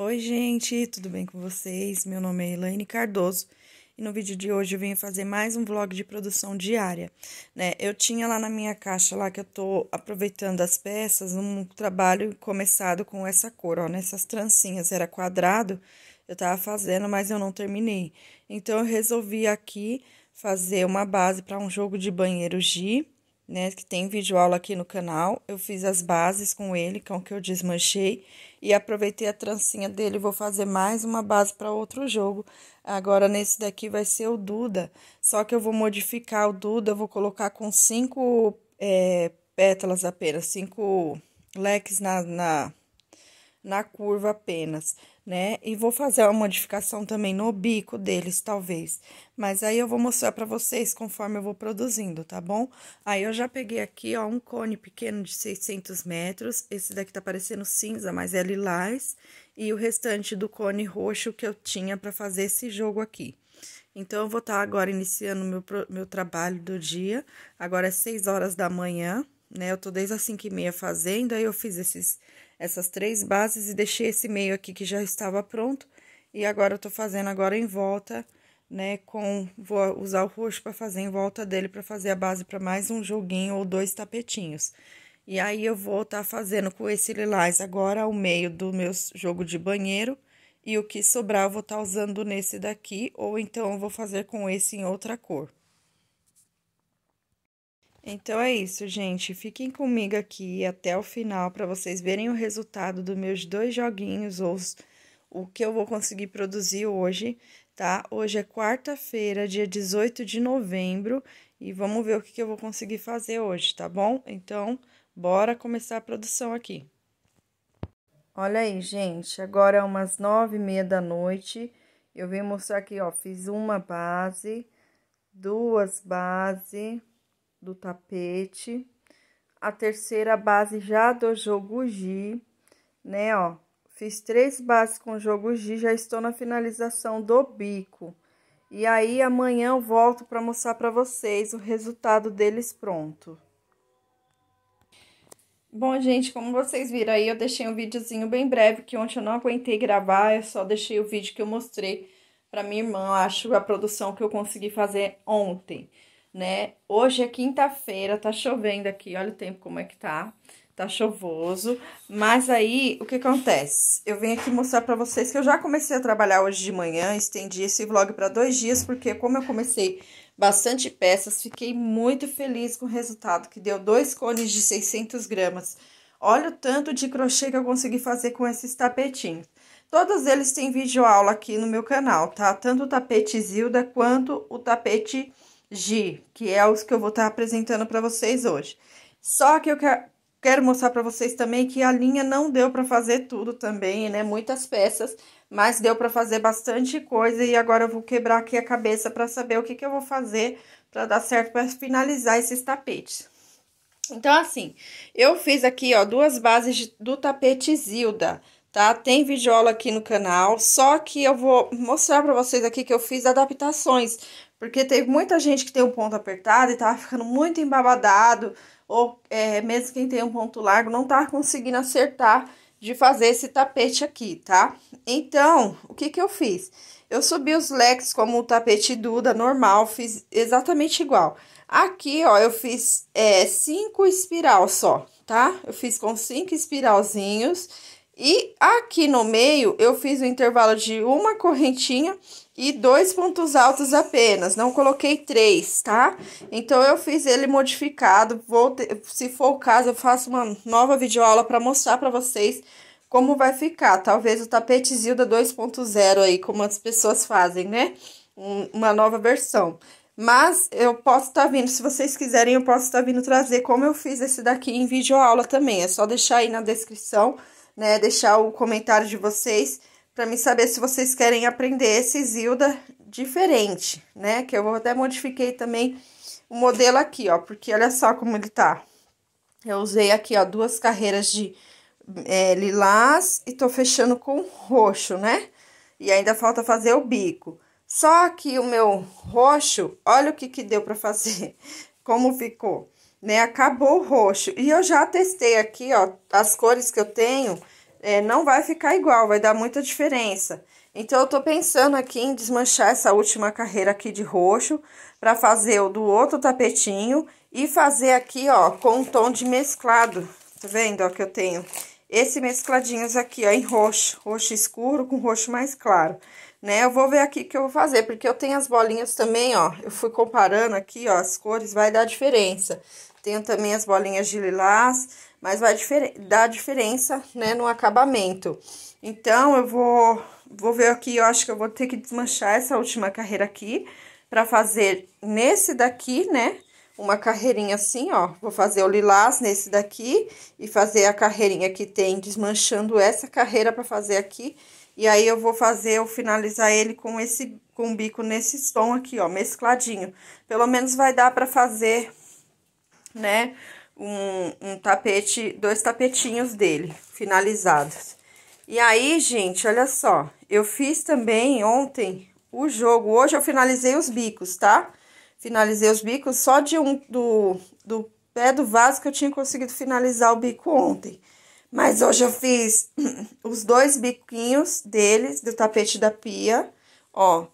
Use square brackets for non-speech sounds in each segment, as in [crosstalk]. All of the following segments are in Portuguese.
Oi, gente, tudo bem com vocês? Meu nome é Elaine Cardoso e no vídeo de hoje eu vim fazer mais um vlog de produção diária, né? Eu tinha lá na minha caixa lá que eu tô aproveitando as peças, um trabalho começado com essa cor, ó, nessas trancinhas, era quadrado, eu tava fazendo, mas eu não terminei. Então eu resolvi aqui fazer uma base para um jogo de banheiro G né, que tem vídeo aula aqui no canal. Eu fiz as bases com ele, com o que eu desmanchei, e aproveitei a trancinha dele, vou fazer mais uma base para outro jogo. Agora nesse daqui vai ser o Duda, só que eu vou modificar o Duda, vou colocar com cinco é, pétalas apenas, cinco leques na, na, na curva apenas né? E vou fazer uma modificação também no bico deles, talvez. Mas aí eu vou mostrar para vocês conforme eu vou produzindo, tá bom? Aí eu já peguei aqui, ó, um cone pequeno de 600 metros. Esse daqui tá parecendo cinza, mas é lilás. E o restante do cone roxo que eu tinha para fazer esse jogo aqui. Então, eu vou estar tá agora iniciando meu, meu trabalho do dia. Agora é 6 horas da manhã, né? Eu tô desde as 5 e meia fazendo, aí eu fiz esses essas três bases e deixei esse meio aqui que já estava pronto. E agora eu tô fazendo agora em volta, né, com... Vou usar o roxo para fazer em volta dele, para fazer a base para mais um joguinho ou dois tapetinhos. E aí, eu vou estar tá fazendo com esse lilás agora o meio do meu jogo de banheiro. E o que sobrar, eu vou estar tá usando nesse daqui, ou então eu vou fazer com esse em outra cor. Então é isso, gente. Fiquem comigo aqui até o final para vocês verem o resultado dos meus dois joguinhos ou o que eu vou conseguir produzir hoje, tá? Hoje é quarta-feira, dia 18 de novembro, e vamos ver o que, eu vou conseguir fazer hoje, tá bom? Então, bora começar a produção aqui. Olha aí, gente, agora é umas nove e meia da noite. Eu vim mostrar aqui, ó, fiz uma base, duas bases do tapete. A terceira base já do jogo G, né, ó. Fiz três bases com jogo G, já estou na finalização do bico. E aí amanhã eu volto para mostrar para vocês o resultado deles pronto. Bom, gente, como vocês viram aí, eu deixei um videozinho bem breve, que ontem eu não aguentei gravar, eu só deixei o vídeo que eu mostrei para minha irmã, acho, a produção que eu consegui fazer ontem né? Hoje é quinta-feira, tá chovendo aqui, olha o tempo como é que tá. Tá chovoso, mas aí o que acontece? Eu venho aqui mostrar para vocês que eu já comecei a trabalhar hoje de manhã, estendi esse vlog para dois dias, porque como eu comecei bastante peças, fiquei muito feliz com o resultado, que deu dois cones de 600 gramas. Olha o tanto de crochê que eu consegui fazer com esses tapetinhos. Todos eles têm vídeo aula aqui no meu canal, tá? Tanto o tapete Zilda quanto o tapete G, que é os que eu vou estar tá apresentando para vocês hoje. Só que eu quero mostrar para vocês também que a linha não deu para fazer tudo também, né? Muitas peças, mas deu para fazer bastante coisa e agora eu vou quebrar aqui a cabeça para saber o que, que eu vou fazer para dar certo para finalizar esses tapetes. Então, assim, eu fiz aqui, ó, duas bases do tapete Zilda tá? Tem videoaula aqui no canal, só que eu vou mostrar para vocês aqui que eu fiz adaptações, porque tem muita gente que tem um ponto apertado e tá ficando muito embabadado, ou é, mesmo quem tem um ponto largo não tá conseguindo acertar de fazer esse tapete aqui, tá? Então, o que que eu fiz? Eu subi os leques como o tapete Duda normal, fiz exatamente igual. Aqui, ó, eu fiz é, cinco espiral só, tá? Eu fiz com cinco espiralzinhos e aqui no meio eu fiz o um intervalo de uma correntinha e dois pontos altos apenas, não coloquei três, tá? Então eu fiz ele modificado, vou ter, se for o caso eu faço uma nova videoaula para mostrar para vocês como vai ficar. Talvez o tapete Zilda 2.0 aí, como as pessoas fazem, né? Um, uma nova versão. Mas eu posso estar tá vindo, se vocês quiserem, eu posso estar tá vindo trazer como eu fiz esse daqui em videoaula também. É só deixar aí na descrição né, deixar o comentário de vocês para mim saber se vocês querem aprender esse Zilda diferente, né? Que eu até modifiquei também o modelo aqui, ó, porque olha só como ele tá. Eu usei aqui, ó, duas carreiras de é, lilás e tô fechando com roxo, né? E ainda falta fazer o bico. Só que o meu roxo, olha o que que deu para fazer, [laughs] como ficou né? Acabou o roxo. E eu já testei aqui, ó, as cores que eu tenho, é, não vai ficar igual, vai dar muita diferença. Então, eu tô pensando aqui em desmanchar essa última carreira aqui de roxo, para fazer o do outro tapetinho e fazer aqui, ó, com um tom de mesclado. Tá vendo, ó, que eu tenho esse mescladinhos aqui, ó, em roxo. Roxo escuro com roxo mais claro né? Eu vou ver aqui que eu vou fazer, porque eu tenho as bolinhas também, ó. Eu fui comparando aqui, ó, as cores, vai dar diferença. Tenho também as bolinhas de lilás, mas vai difer dar diferença, né, no acabamento. Então, eu vou, vou ver aqui, eu acho que eu vou ter que desmanchar essa última carreira aqui, pra fazer nesse daqui, né, uma carreirinha assim, ó. Vou fazer o lilás nesse daqui e fazer a carreirinha que tem desmanchando essa carreira para fazer aqui e aí eu vou fazer, eu finalizar ele com esse com o bico nesse tom aqui, ó, mescladinho. Pelo menos vai dar para fazer, né, um, um tapete, dois tapetinhos dele finalizados. E aí, gente, olha só, eu fiz também ontem o jogo, hoje eu finalizei os bicos, tá? Finalizei os bicos só de um, do, do pé do vaso que eu tinha conseguido finalizar o bico ontem. Mas hoje eu fiz [clears throat] os dois biquinhos deles, do tapete da pia, ó,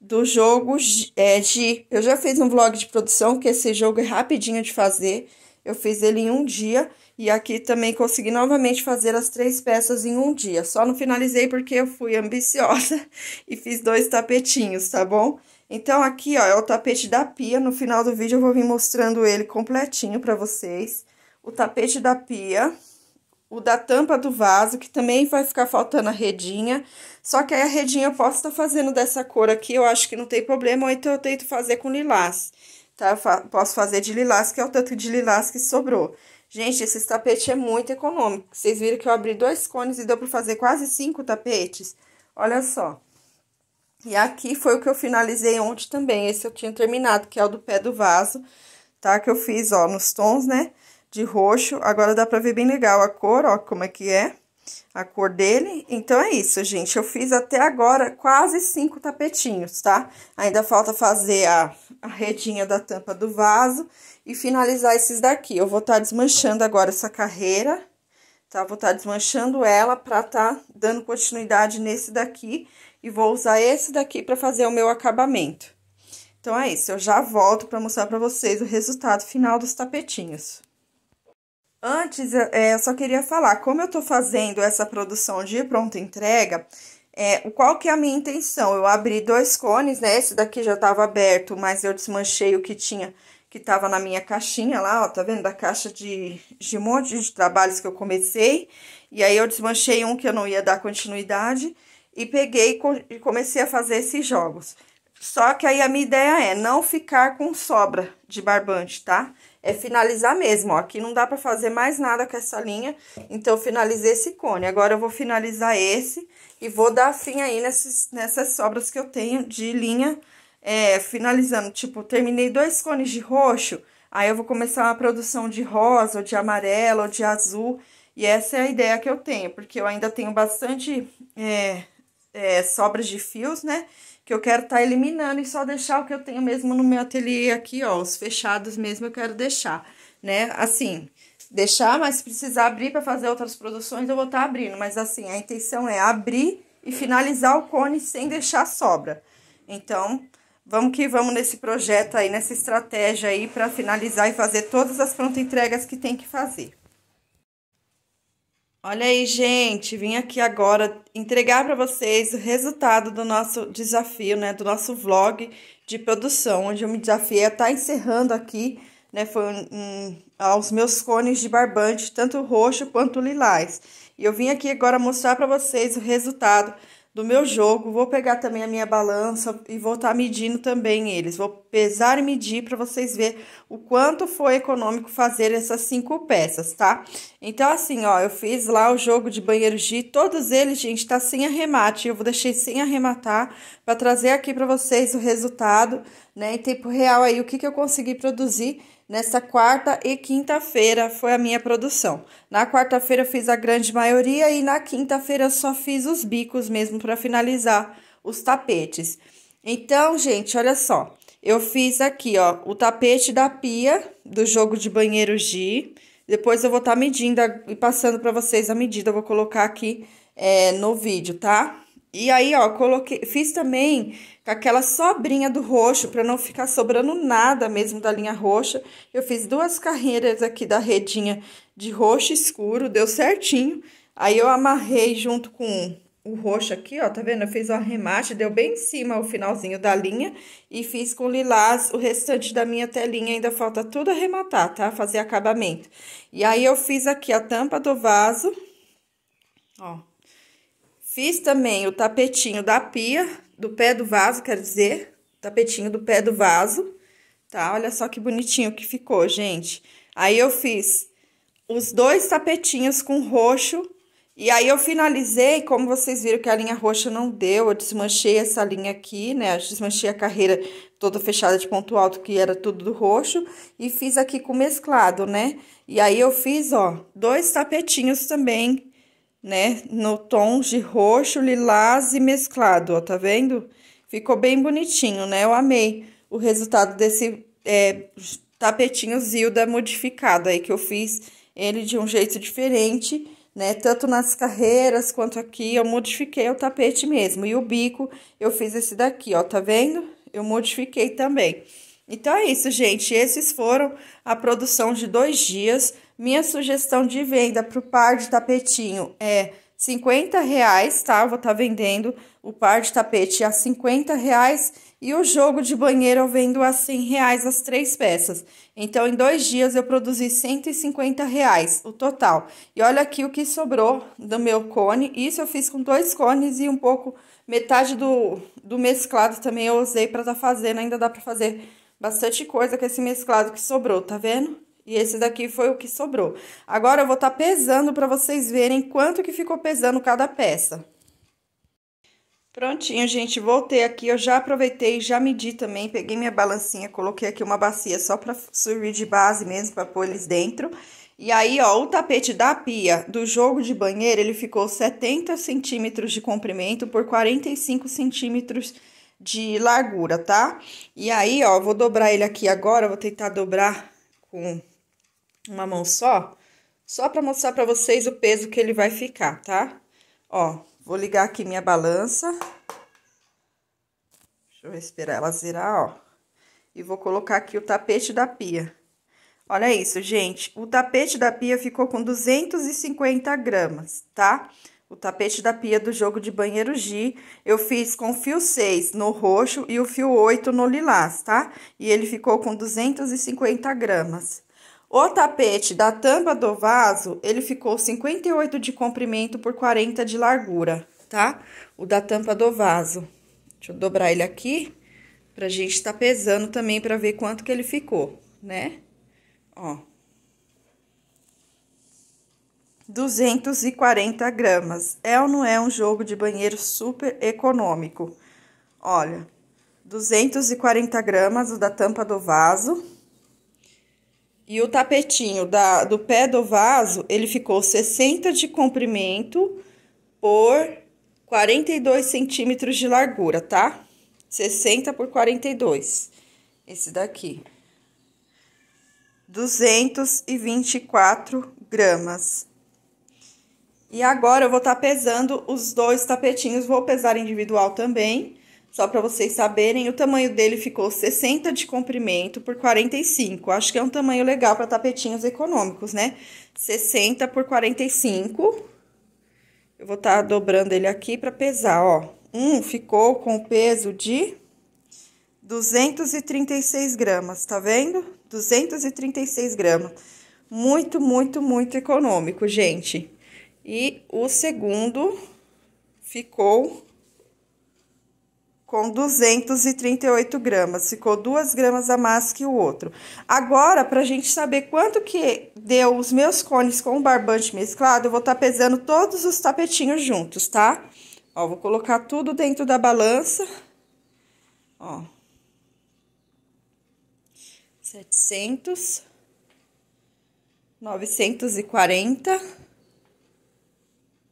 do jogo é, de... Eu já fiz um vlog de produção, que esse jogo é rapidinho de fazer. Eu fiz ele em um dia e aqui também consegui novamente fazer as três peças em um dia. Só não finalizei porque eu fui ambiciosa [laughs] e fiz dois tapetinhos, tá bom? Então, aqui, ó, é o tapete da pia. No final do vídeo eu vou vir mostrando ele completinho pra vocês. O tapete da pia o da tampa do vaso, que também vai ficar faltando a redinha. Só que aí a redinha eu posso estar tá fazendo dessa cor aqui, eu acho que não tem problema, ou então eu tento fazer com lilás, tá? Eu fa posso fazer de lilás, que é o tanto de lilás que sobrou. Gente, esse tapete é muito econômico. Vocês viram que eu abri dois cones e deu para fazer quase cinco tapetes? Olha só. E aqui foi o que eu finalizei ontem também, esse eu tinha terminado, que é o do pé do vaso, tá? Que eu fiz, ó, nos tons, né? de roxo. Agora dá pra ver bem legal a cor, ó, como é que é a cor dele. Então, é isso, gente. Eu fiz até agora quase cinco tapetinhos, tá? Ainda falta fazer a, a redinha da tampa do vaso e finalizar esses daqui. Eu vou estar tá desmanchando agora essa carreira, tá? Vou estar tá desmanchando ela pra tá dando continuidade nesse daqui. E vou usar esse daqui pra fazer o meu acabamento. Então, é isso. Eu já volto pra mostrar pra vocês o resultado final dos tapetinhos. Antes, é, eu só queria falar, como eu estou fazendo essa produção de pronta entrega, é, qual que é a minha intenção? Eu abri dois cones, né? Esse daqui já estava aberto, mas eu desmanchei o que tinha, que estava na minha caixinha lá, ó, tá vendo? Da caixa de, de um monte de trabalhos que eu comecei. E aí, eu desmanchei um que eu não ia dar continuidade e peguei e comecei a fazer esses jogos. Só que aí a minha ideia é não ficar com sobra de barbante, tá? Tá? é finalizar mesmo, ó. Aqui não dá pra fazer mais nada com essa linha, então eu finalizei esse cone. Agora eu vou finalizar esse e vou dar fim aí nessas, nessas sobras que eu tenho de linha, é, finalizando. Tipo, terminei dois cones de roxo, aí eu vou começar uma produção de rosa, ou de amarelo, ou de azul. E essa é a ideia que eu tenho, porque eu ainda tenho bastante é, é, sobras de fios, né? que eu quero estar tá eliminando e só deixar o que eu tenho mesmo no meu ateliê aqui, ó, os fechados mesmo eu quero deixar, né? Assim, deixar, mas se precisar abrir para fazer outras produções, eu vou estar tá abrindo, mas assim, a intenção é abrir e finalizar o cone sem deixar sobra. Então, vamos que vamos nesse projeto aí, nessa estratégia aí para finalizar e fazer todas as pronta entregas que tem que fazer. Olha aí, gente, vim aqui agora entregar para vocês o resultado do nosso desafio, né, do nosso vlog de produção, onde eu me desafiei a estar tá encerrando aqui, né, foi um, aos meus cones de barbante, tanto roxo quanto lilás. E eu vim aqui agora mostrar para vocês o resultado do meu jogo, vou pegar também a minha balança e vou estar tá medindo também eles. Vou pesar e medir para vocês ver o quanto foi econômico fazer essas cinco peças, tá? Então, assim, ó, eu fiz lá o jogo de banheiro G, todos eles, gente, tá sem arremate. Eu vou deixei sem arrematar para trazer aqui para vocês o resultado, né, em tempo real aí, o que, que eu consegui produzir Nessa quarta e quinta-feira foi a minha produção. Na quarta-feira eu fiz a grande maioria e na quinta-feira eu só fiz os bicos mesmo para finalizar os tapetes. Então, gente, olha só. Eu fiz aqui, ó, o tapete da pia do jogo de banheiro G. Depois eu vou estar tá medindo e passando para vocês a medida. Eu vou colocar aqui é, no vídeo, tá? E aí, ó, coloquei, fiz também com aquela sobrinha do roxo, para não ficar sobrando nada mesmo da linha roxa. Eu fiz duas carreiras aqui da redinha de roxo escuro, deu certinho. Aí, eu amarrei junto com o roxo aqui, ó, tá vendo? Eu fiz o arremate, deu bem em cima o finalzinho da linha. E fiz com lilás o restante da minha telinha, ainda falta tudo arrematar, tá? Fazer acabamento. E aí, eu fiz aqui a tampa do vaso, ó Fiz também o tapetinho da pia, do pé do vaso, quer dizer, tapetinho do pé do vaso, tá? Olha só que bonitinho que ficou, gente. Aí eu fiz os dois tapetinhos com roxo, e aí eu finalizei, como vocês viram que a linha roxa não deu, eu desmanchei essa linha aqui, né? Eu desmanchei a carreira toda fechada de ponto alto, que era tudo do roxo, e fiz aqui com mesclado, né? E aí eu fiz, ó, dois tapetinhos também né? No tom de roxo, lilás e mesclado, ó, tá vendo? Ficou bem bonitinho, né? Eu amei o resultado desse é, tapetinho Zilda modificado aí, que eu fiz ele de um jeito diferente, né? Tanto nas carreiras quanto aqui, eu modifiquei o tapete mesmo. E o bico, eu fiz esse daqui, ó, tá vendo? Eu modifiquei também. Então, é isso, gente. Esses foram a produção de dois dias minha sugestão de venda para o par de tapetinho é 50 reais, tá? Eu vou estar tá vendendo o par de tapete a 50 reais e o jogo de banheiro eu vendo a 100 reais as três peças. Então, em dois dias eu produzi 150 reais o total. E olha aqui o que sobrou do meu cone. Isso eu fiz com dois cones e um pouco, metade do, do mesclado também eu usei para estar tá fazendo. Ainda dá para fazer bastante coisa com esse mesclado que sobrou, tá vendo? E esse daqui foi o que sobrou. Agora eu vou estar tá pesando para vocês verem quanto que ficou pesando cada peça. Prontinho, gente, voltei aqui, eu já aproveitei, já medi também, peguei minha balancinha, coloquei aqui uma bacia só para servir de base mesmo, para pôr eles dentro. E aí, ó, o tapete da pia do jogo de banheiro, ele ficou 70 centímetros de comprimento por 45 centímetros de largura, tá? E aí, ó, vou dobrar ele aqui agora, vou tentar dobrar com uma mão só, só para mostrar para vocês o peso que ele vai ficar, tá? Ó, vou ligar aqui minha balança. Deixa eu esperar ela zerar, ó. E vou colocar aqui o tapete da pia. Olha isso, gente. O tapete da pia ficou com 250 gramas, tá? O tapete da pia do jogo de banheiro G. Eu fiz com fio 6 no roxo e o fio 8 no lilás, tá? E ele ficou com 250 gramas. O tapete da tampa do vaso, ele ficou 58 de comprimento por 40 de largura, tá? O da tampa do vaso. Deixa eu dobrar ele aqui, pra gente tá pesando também pra ver quanto que ele ficou, né? Ó. 240 gramas. É ou não é um jogo de banheiro super econômico? Olha, 240 gramas o da tampa do vaso e o tapetinho da, do pé do vaso, ele ficou 60 de comprimento por 42 centímetros de largura, tá? 60 por 42, esse daqui. 224 gramas. E agora eu vou estar tá pesando os dois tapetinhos, vou pesar individual também só para vocês saberem, o tamanho dele ficou 60 de comprimento por 45. Acho que é um tamanho legal para tapetinhos econômicos, né? 60 por 45. Eu vou estar tá dobrando ele aqui para pesar, ó. Um ficou com o peso de 236 gramas, tá vendo? 236 gramas. Muito, muito, muito econômico, gente. E o segundo ficou com 238 gramas. Ficou 2 gramas a mais que o outro. Agora, para a gente saber quanto que deu os meus cones com o barbante mesclado, eu vou estar tá pesando todos os tapetinhos juntos, tá? Ó, vou colocar tudo dentro da balança. Ó. 700. 940.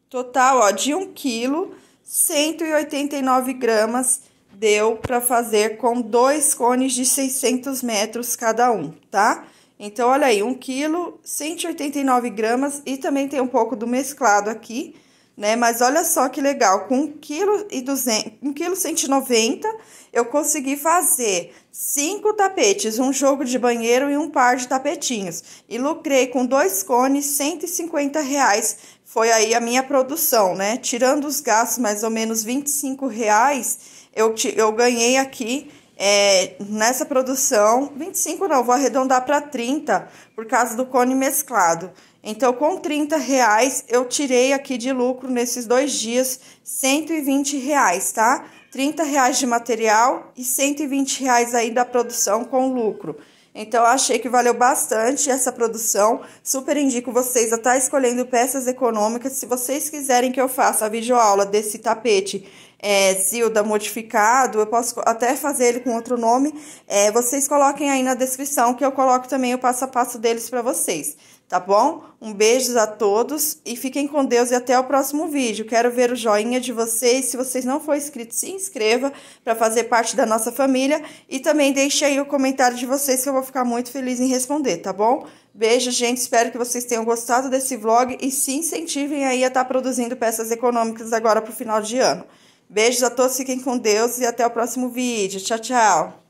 Total, ó, de 1 um quilo, 189 gramas deu para fazer com dois cones de 600 metros cada um, tá? Então, olha aí, 1 quilo, 189 gramas e também tem um pouco do mesclado aqui, né? Mas olha só que legal, com 1 quilo e 200, 1 quilo 190, eu consegui fazer cinco tapetes, um jogo de banheiro e um par de tapetinhos. E lucrei com dois cones 150 reais, foi aí a minha produção, né? Tirando os gastos, mais ou menos 25 reais eu, te, eu ganhei aqui é, nessa produção 25 não, vou arredondar para 30 por causa do cone mesclado. Então, com 30 reais, eu tirei aqui de lucro nesses dois dias 120 reais, tá? 30 reais de material e 120 reais aí da produção com lucro. Então, eu achei que valeu bastante essa produção. Super indico vocês a estar tá escolhendo peças econômicas. Se vocês quiserem que eu faça a videoaula desse tapete é, Zilda modificado, eu posso até fazer ele com outro nome. É, vocês coloquem aí na descrição que eu coloco também o passo a passo deles para vocês, tá bom? Um beijo a todos e fiquem com Deus e até o próximo vídeo. Quero ver o joinha de vocês. Se vocês não for inscritos, se inscreva para fazer parte da nossa família e também deixe aí o comentário de vocês que eu vou ficar muito feliz em responder, tá bom? Beijo, gente. Espero que vocês tenham gostado desse vlog e se incentivem aí a estar tá produzindo peças econômicas agora para o final de ano. Beijos a todos, fiquem com Deus e até o próximo vídeo. Tchau, tchau.